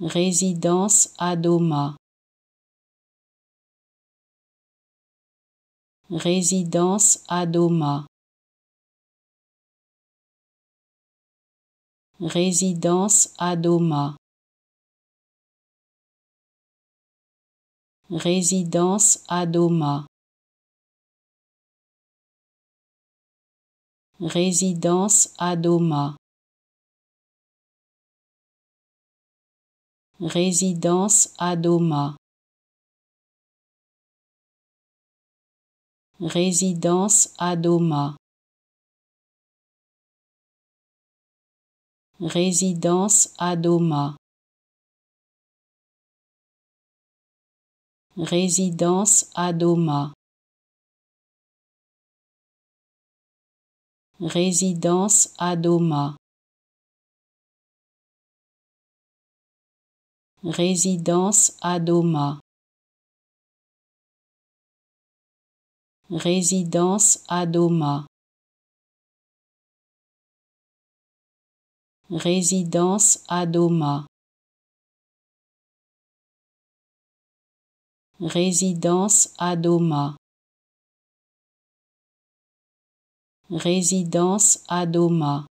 Résidence Adoma. Résidence Adoma. Résidence Adoma. Résidence Adoma. Résidence Adoma. Résidence Adoma. Résidence Adoma. Résidence Adoma. Résidence Adoma. Résidence Adoma. Résidence Adoma. Résidence Adoma. Résidence Adoma. Résidence Adoma. Résidence Adoma.